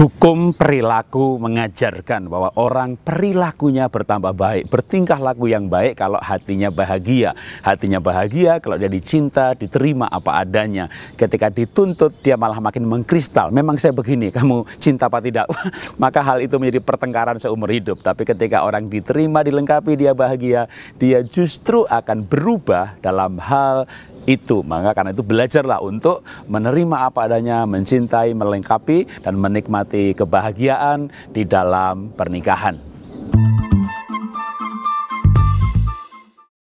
hukum perilaku mengajarkan bahwa orang perilakunya bertambah baik, bertingkah laku yang baik kalau hatinya bahagia. Hatinya bahagia kalau dia dicinta, diterima apa adanya. Ketika dituntut dia malah makin mengkristal. Memang saya begini, kamu cinta apa tidak? Maka hal itu menjadi pertengkaran seumur hidup. Tapi ketika orang diterima, dilengkapi, dia bahagia, dia justru akan berubah dalam hal itu. Maka karena itu belajarlah untuk menerima apa adanya, mencintai, melengkapi dan menikmati seperti kebahagiaan di dalam pernikahan.